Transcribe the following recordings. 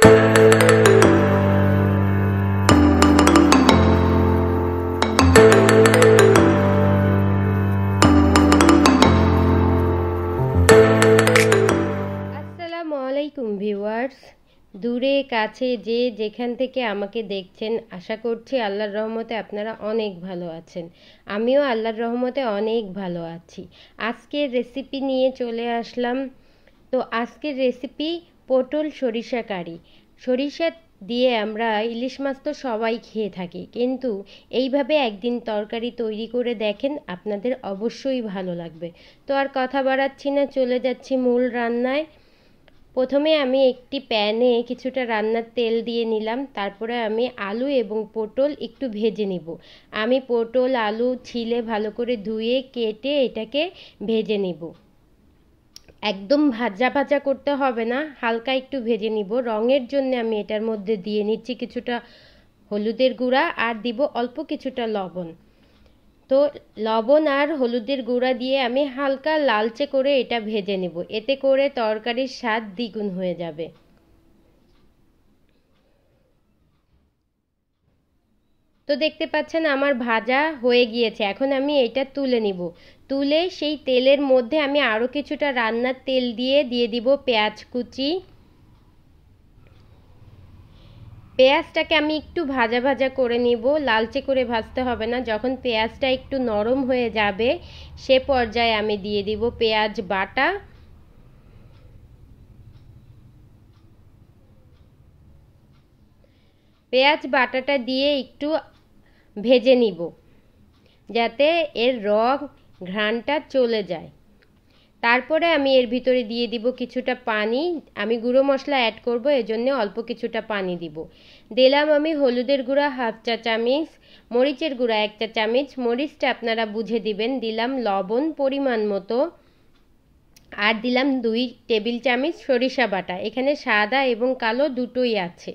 আলাইকুম দূরে কাছে যে যেখান থেকে আমাকে দেখছেন আশা করছি আল্লাহর রহমতে আপনারা অনেক ভালো আছেন আমিও আল্লাহর রহমতে অনেক ভালো আছি আজকের রেসিপি নিয়ে চলে আসলাম তো আজকের রেসিপি পটল সরিষা কারি সরিষা দিয়ে আমরা ইলিশ মাছ তো সবাই খেয়ে থাকি কিন্তু এইভাবে একদিন তরকারি তৈরি করে দেখেন আপনাদের অবশ্যই ভালো লাগবে তো আর কথা বাড়াচ্ছি না চলে যাচ্ছি মূল রান্নায় প্রথমে আমি একটি প্যানে কিছুটা রান্নার তেল দিয়ে নিলাম তারপরে আমি আলু এবং পটল একটু ভেজে নিব আমি পটল আলু ছিলে ভালো করে ধুয়ে কেটে এটাকে ভেজে নিব একদম ভাজা ভাজা করতে হবে না হালকা একটু ভেজে নিব রঙের জন্য আমি এটার মধ্যে দিয়ে নিচ্ছি কিছুটা হলুদের গুঁড়া আর দিব অল্প কিছুটা লবণ তো লবণ আর হলুদের গুঁড়া দিয়ে আমি হালকা লালচে করে এটা ভেজে নেব এতে করে তরকারির স্বাদ দ্বিগুণ হয়ে যাবে তো দেখতে পাচ্ছেন আমার ভাজা হয়ে গিয়েছে এখন আমি এটা তুলে নিব তুলে সেই তেলের মধ্যে আমি আরও কিছুটা রান্নার তেল দিয়ে দিয়ে দিব পেঁয়াজ কুচি পেঁয়াজটাকে আমি একটু ভাজা ভাজা করে নিব লালচে করে ভাজতে হবে না যখন পেঁয়াজটা একটু নরম হয়ে যাবে সে পর্যায়ে আমি দিয়ে দিব পেঁয়াজ বাটা পেঁয়াজ বাটাটা দিয়ে একটু ভেজে নিব যাতে এর রং ঘ্রাণটা চলে যায় তারপরে আমি এর ভিতরে দিয়ে দিব কিছুটা পানি আমি গুঁড়ো মশলা অ্যাড করব এজন্য অল্প কিছুটা পানি দিব দিলাম আমি হলুদের গুঁড়া হাফ চা চামিচ মরিচের গুঁড়া এক চা চামিচ মরিচটা আপনারা বুঝে দিবেন দিলাম লবণ পরিমাণ মতো আর দিলাম দুই টেবিল চামচ সরিষা বাটা এখানে সাদা এবং কালো দুটোই আছে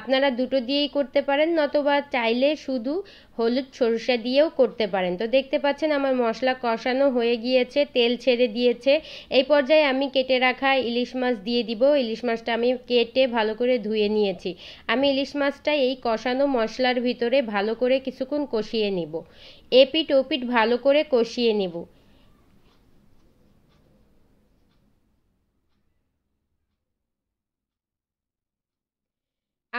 আপনারা দুটো দিয়েই করতে পারেন নতবা চাইলে শুধু হলুদ সরিষা দিয়েও করতে পারেন তো দেখতে পাচ্ছেন আমার মশলা কষানো হয়ে গিয়েছে তেল ছেড়ে দিয়েছে এই পর্যায়ে আমি কেটে রাখা ইলিশ মাছ দিয়ে দিব ইলিশ মাছটা আমি কেটে ভালো করে ধুয়ে নিয়েছি আমি ইলিশ মাছটা এই কষানো মশলার ভিতরে ভালো করে কিছুক্ষণ কষিয়ে নিব এপিট ওপিট ভালো করে কষিয়ে নেব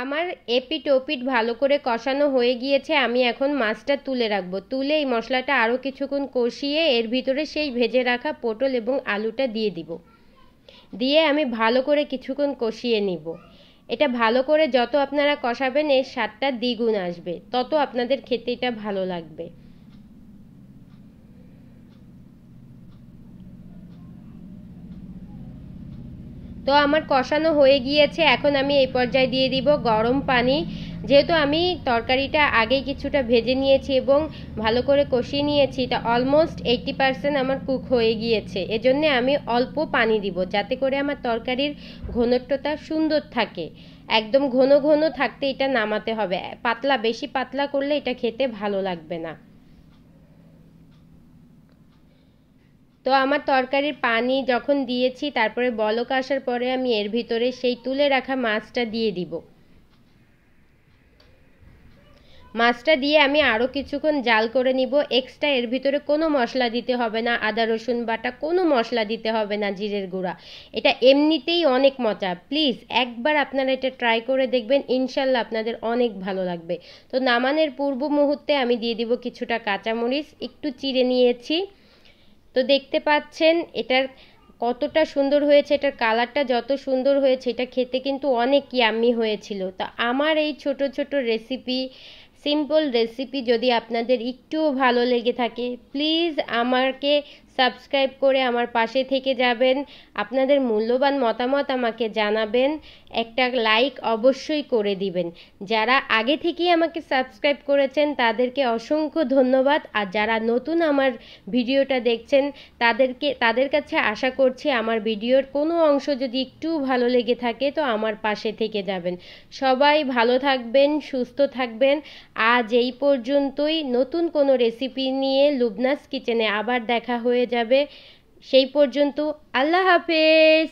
আমার এপিট ভালো করে কষানো হয়ে গিয়েছে আমি এখন মাছটা তুলে রাখবো তুলে এই মশলাটা আরও কিছুক্ষণ কষিয়ে এর ভিতরে সেই ভেজে রাখা পটল এবং আলুটা দিয়ে দিব দিয়ে আমি ভালো করে কিছুক্ষণ কষিয়ে নিব এটা ভালো করে যত আপনারা কষাবেন এর স্বাদটা দ্বিগুণ আসবে তত আপনাদের খেতে এটা ভালো লাগবে তো আমার কষানো হয়ে গিয়েছে এখন আমি এই পর্যায়ে দিয়ে দিব গরম পানি যেহেতু আমি তরকারিটা আগেই কিছুটা ভেজে নিয়েছি এবং ভালো করে কষিয়ে নিয়েছি তা অলমোস্ট এইটি পারসেন্ট আমার কুক হয়ে গিয়েছে এজন্য আমি অল্প পানি দিব যাতে করে আমার তরকারির ঘনত্বটা সুন্দর থাকে একদম ঘন ঘন থাকতে এটা নামাতে হবে পাতলা বেশি পাতলা করলে এটা খেতে ভালো লাগবে না তো আমার তরকারির পানি যখন দিয়েছি তারপরে বলক আসার পরে আমি এর ভিতরে সেই তুলে রাখা মাছটা দিয়ে দিব মাছটা দিয়ে আমি আরও কিছুক্ষণ জাল করে নিব এক্সট্রা এর ভিতরে কোনো মশলা দিতে হবে না আদা রসুন বাটা কোনো মশলা দিতে হবে না জিরের গুঁড়া এটা এমনিতেই অনেক মজা প্লিজ একবার আপনারা এটা ট্রাই করে দেখবেন ইনশাল্লাহ আপনাদের অনেক ভালো লাগবে তো নামানের পূর্ব মুহূর্তে আমি দিয়ে দিব কিছুটা কাঁচামরিচ একটু চিড়ে নিয়েছি তো দেখতে পাচ্ছেন এটার কতটা সুন্দর হয়েছে এটার কালারটা যত সুন্দর হয়েছে এটা খেতে কিন্তু অনেক ইয়াম্মি হয়েছিল তো আমার এই ছোট ছোট রেসিপি সিম্পল রেসিপি যদি আপনাদের একটুও ভালো লেগে থাকে প্লিজ আমাকে সাবস্ক্রাইব করে আমার পাশে থেকে যাবেন আপনাদের মূল্যবান মতামত আমাকে জানাবেন একটা লাইক অবশ্যই করে দিবেন যারা আগে থেকেই আমাকে সাবস্ক্রাইব করেছেন তাদেরকে অসংখ্য ধন্যবাদ আর যারা নতুন আমার ভিডিওটা দেখছেন তাদেরকে তাদের কাছে আশা করছি আমার ভিডিওর কোনো অংশ যদি একটু ভালো লেগে থাকে তো আমার পাশে থেকে যাবেন সবাই ভালো থাকবেন সুস্থ থাকবেন আজ এই পর্যন্তই নতুন কোনো রেসিপি নিয়ে লুবনাস কিচেনে আবার দেখা হয়ে যাবে সেই পর্যন্ত আল্লাহ হাফেজ